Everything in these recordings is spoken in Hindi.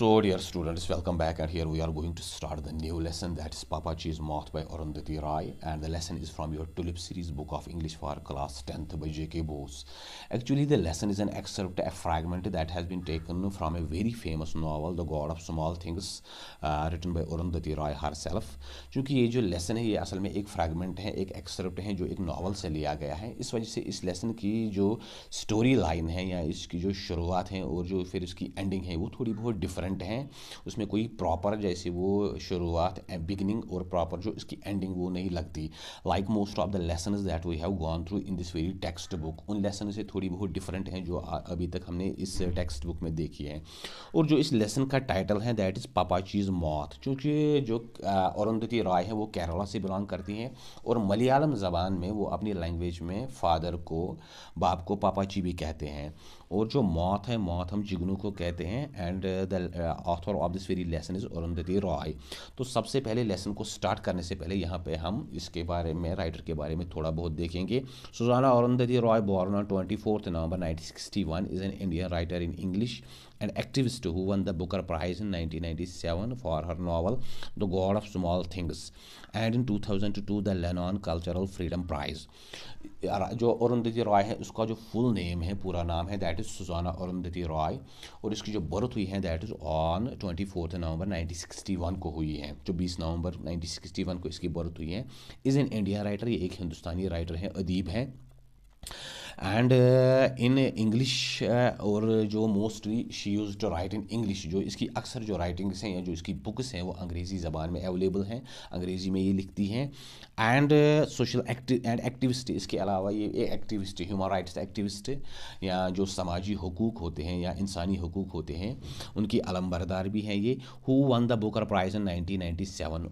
So dear students, welcome back and here we are going to start the new lesson that is Papachi's Moth by Arundhati Rai and the lesson is from your Tulip series book of English for class 10th by J.K. Bose. Actually the lesson is an excerpt, a fragment that has been taken from a very famous novel The God of Small Things uh, written by Arundhati Rai herself. चूँकि ये जो लेसन है ये असल में एक फ्रैगमेंट है एक एक्सर्प्ट है जो एक नावल से लिया गया है इस वजह से इस लेसन की जो स्टोरी लाइन है या इसकी जो शुरुआत है और जो फिर इसकी एंडिंग है वो थोड़ी बहुत डिफरेंट डिफरेंट हैं उसमें कोई प्रॉपर जैसे वो शुरुआत बिगनिंग और प्रॉपर जो इसकी एंडिंग वो नहीं लगती like most of the lesson that we have gone through in this very text book उन लेसन से थोड़ी बहुत डिफरेंट हैं जो अभी तक हमने इस टेक्स्ट बुक में देखी है और जो इस लेसन का टाइटल है दैट इज़ पापा चीज़ मौत क्योंकि जो अरुंधति राय है वो केरला से बिलोंग करती हैं और मलयालम ज़बान में वो अपनी लैंग्वेज में फादर को बाप को पापा पापाची भी कहते हैं और जो मौत है मौत हम जिगनू को कहते हैं and the author of this very lesson is Arundhati Roy तो सबसे पहले लेसन को स्टार्ट करने से पहले यहाँ पे हम इसके बारे में राइटर के बारे में थोड़ा बहुत देखेंगे Suzanna Arundhati Roy born on twenty fourth November nineteen is an Indian writer in English and activist who won the Booker prize in nineteen for her novel the god of small things and in two the Lennon cultural freedom prize जो अरुंधति रॉय है उसका जो फुल नेम है पूरा नाम है दैट इज़ सुजाना अरुंधति रॉय और इसकी जो बर्थ हुई है that is on twenty fourth November nineteen sixty one को हुई है जो बीस नवंबर नाइनटीन सिक्सटी वन को इसकी बर्थ हुई है इज़ एन इंडिया राइटर ये एक हिंदुस्तानी राइटर हैं अदीब हैं एंड इन इंग्लिश और जो mostly she use to write in English जो इसकी अक्सर जो राइटिंग्स हैं या जो इसकी बुक्स हैं वो अंग्रेज़ी ज़बान में अवेलेबल हैं अंग्रेज़ी में ये लिखती हैं एंड सोशल एंड एक्टिविस्ट इसके अलावा ये एक्टिविस्ट ह्यूमन राइट्स एक्टिविस्ट या जो समाजी हकूक होते हैं या इंसानी हकूक होते हैं उनकी अलमबरदार भी हैं ये who won the Booker prize in nineteen ninety seven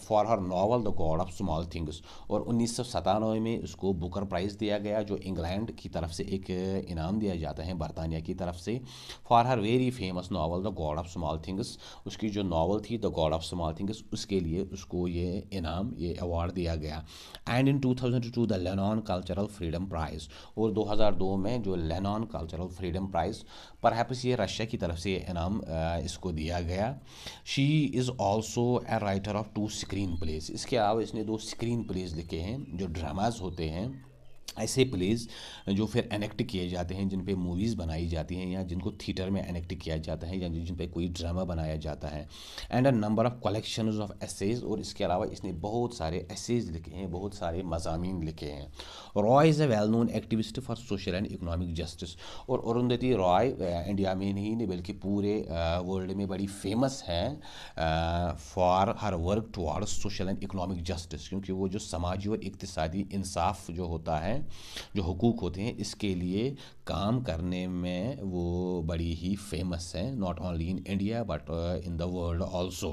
for her novel the god of small things और उन्नीस सौ सतानवे में उसको बुकर प्राइज़ दिया गया जो इंग्लैंड की तरफ से एक इनाम दिया जाता है बरतानिया की तरफ से for her very famous novel the god of small things उसकी जो नावल थी the god of small things उसके लिए उसको ये इनाम ये अवार्ड दिया गया and in two thousand two the Lennon cultural freedom prize और दो हज़ार दो में जो लेनॉन कल्चरल फ्रीडम प्राइज़ पर ये रशिया की तरफ से ये इनाम इसको दिया गया she is also a writer of two screen plays इसके अलावा इसने दो स्क्रीन प्लेज लिखे हैं जो ड्रामाज होते हैं ऐसे प्लेज जो फिर एनेक्ट किए जाते हैं जिन पे मूवीज़ बनाई जाती हैं या जिनको थिएटर में एनेक्ट किया जाता है या जिन पे कोई ड्रामा बनाया जाता है and a number of collection of essays और इसके अलावा इसने बहुत सारे एसेज लिखे हैं बहुत सारे मजामी लिखे हैं Roy is a well known activist for social and economic justice और अरुंधति रॉय इंडिया में नहीं बल्कि पूरे वर्ल्ड में बड़ी फेमस हैं for her work toward social and economic justice क्योंकि वो जो समाजी और इकतसादी इंसाफ जो होता है जो हकूक़ होते हैं इसके लिए काम करने में वो बड़ी ही फेमस हैं not only in India but in the world also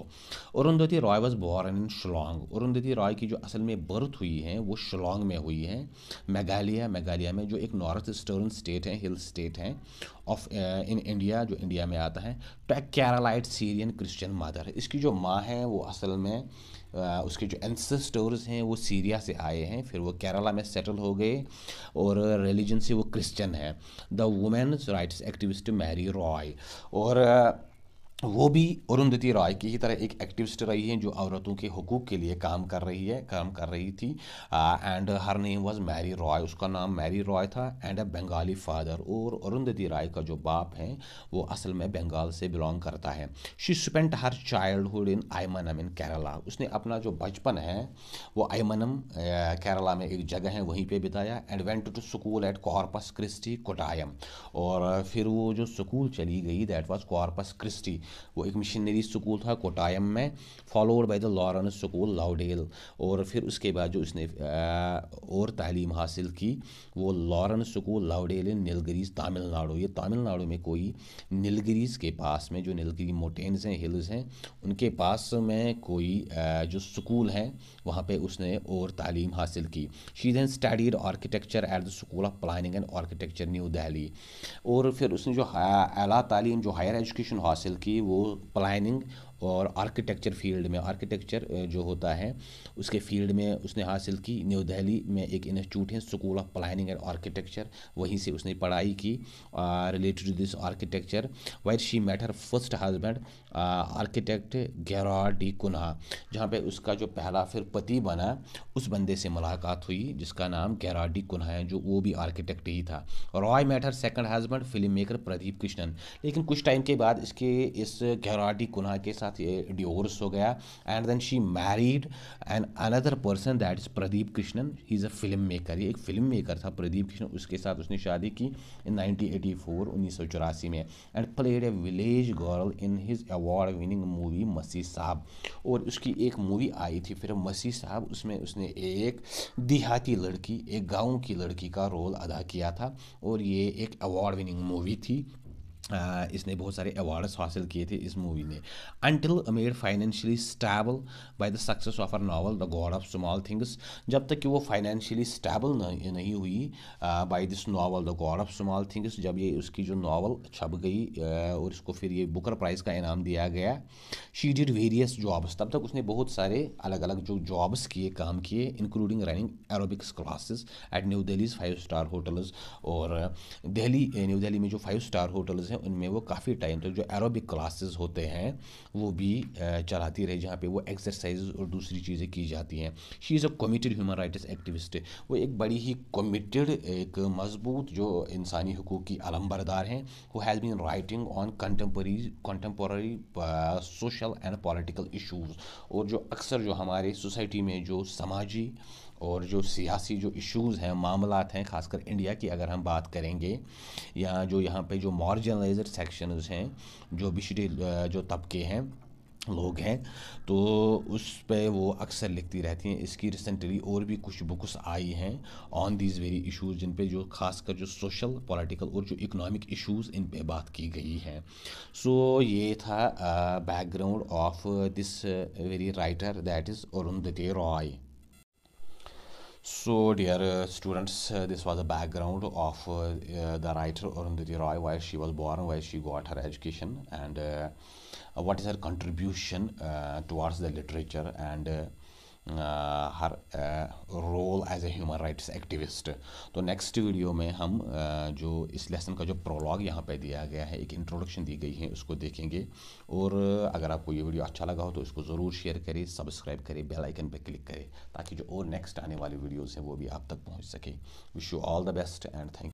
Arundhati Roy was born in Shillong Arundhati Roy की जो असल में बर्थ हुई है वो शिलोंग में हुई है मेघालिया मेघालिया में जो एक नॉर्थ ईस्टर्न स्टेट है हिल स्टेट है ऑफ इन इंडिया जो इंडिया में आता है तो एक कैरालाइट सीरियन क्रिश्चियन मदर इसकी जो माँ है वो असल में उसके जो एंसेस्टोर्स हैं वो सीरिया से आए हैं फिर वो केरला में सेटल हो गए और रिलीजन से वो क्रिश्चियन है the women's rights activist Mary Roy और वो भी अरुंधति रॉय की ही तरह एक एक्टिविस्ट रही हैं जो औरतों के हकूक़ के लिए काम कर रही है काम कर रही थी and her name was Mary Roy उसका नाम मैरी रॉय था एंड अ बंगाली फादर और अरुंधति राय का जो बाप है वो असल में बंगाल से बिलोंग करता है she spent her childhood in Aymanam in Kerala उसने अपना जो बचपन है वो आयमनम केरला में एक जगह है वहीं पर बिताया and went to school at Corpus Christi Kottayam और फिर वो जो स्कूल चली गई दैट वॉज कॉर्पस क्रिस्टी वो एक मिशनरी स्कूल था कोटायम में followed by the Lawrence school Lovedale और फिर उसके बाद जो उसने और तालीम हासिल की वो Lawrence school Lovedale in Nilgiris Tamil Nadu ये तमिलनाडु में कोई नीलगिरीज के पास में जो नीलगिरी मोटेन्स हैं हिल्स हैं उनके पास में कोई जो स्कूल हैं वहाँ पर उसने और तालीम हासिल की she then studied architecture at the school of planning and architecture New Delhi और फिर उसने जो अला तालीम जो हायर एजुकेशन हासिल की o planning और आर्किटेक्चर फील्ड में आर्किटेक्चर जो होता है उसके फील्ड में उसने हासिल की न्यू दिल्ली में एक इंस्टीट्यूट है school of planning and architecture वहीं से उसने पढ़ाई की related to this architecture while she met her first husband architect गैरार डी कुन्हा जहाँ पे उसका जो पहला फिर पति बना उस बंदे से मुलाकात हुई जिसका नाम गैरार डी कुन्हा है जो वो भी आर्किटेक्ट ही था Roy met her second husband film maker Pradip Krishen लेकिन कुछ टाइम के बाद इसके इस गैरार डी कुन्हा के साथ साथ ये डिवोर्स हो गया and then she married and another person that is Pradip Krishen he is a film maker ये एक फिल्म मेकर था प्रदीप कृष्णन उसके साथ उसने शादी की इन 1984 1984 में and played a village girl in his award winning movie Massey Sahib और उसकी एक मूवी आई थी फिर मसी साहब उसमें उसने एक देहाती लड़की एक गाँव की लड़की का रोल अदा किया था और ये एक अवार्ड विनिंग मूवी थी इसने बहुत सारे अवार्ड्स हासिल किए थे इस मूवी ने अनटिल अमेर financially stable by the success of her novel the god of small things जब तक कि वो फाइनेंशियली स्टेबल नहीं हुई by this novel the god of small things जब ये उसकी जो नावल छप गई और इसको फिर ये बुकर प्राइज़ का इनाम दिया गया शी डिड वेरियस जॉब्स तब तक उसने बहुत सारे अलग अलग जो जॉब्स किए काम किए including running aerobics classes at New Delhi five star hotels और दिल्ली न्यू दिल्ली में जो फाइव स्टार होटल्स हैं उनमें वो काफ़ी टाइम तक तो जो एरोबिक क्लासेस होते हैं वो भी चलाती रही जहाँ पे वो एक्सरसाइज और दूसरी चीज़ें की जाती हैं she is a committed human rights activist वो एक बड़ी ही कमिटेड एक मजबूत जो इंसानी हकूक़ की अलमबरदार हैं वो has been writing on contemporary contemporary social and political issues और जो अक्सर जो हमारे सोसाइटी में जो समाजी और जो सियासी जो इश्यूज़ हैं मामला हैं खासकर इंडिया की अगर हम बात करेंगे या जो यहाँ पे जो मार्जिनलाइज सेक्शन हैं जो बिशरी जो तबके हैं लोग हैं तो उस पर वो अक्सर लिखती रहती हैं इसकी रिसेंटली और भी कुछ बुक्स आई हैं ऑन दीज वेरी इश्यूज़ जिन पे जो खासकर जो सोशल पॉलिटिकल और जो इकोनॉमिक इश्यूज़ इन पे बात की गई है सो so, ये था background of this very writer that is Arundhati Roy So dear uh, students, uh, this was the background of uh, the writer Arundhati Roy, where she was born, where she got her education and uh, what is her contribution uh, towards the literature and uh, her role as a human rights activist तो नेक्स्ट वीडियो में हम जो इस लेसन का जो प्रोलॉग यहाँ पे दिया गया है एक इंट्रोडक्शन दी गई है उसको देखेंगे और अगर आपको ये वीडियो अच्छा लगा हो तो इसको ज़रूर शेयर करें सब्सक्राइब करें बेल आइकन पे क्लिक करें ताकि जो और नेक्स्ट आने वाली वीडियोज़ हैं वो भी आप तक पहुँच सके wish you all the best and thank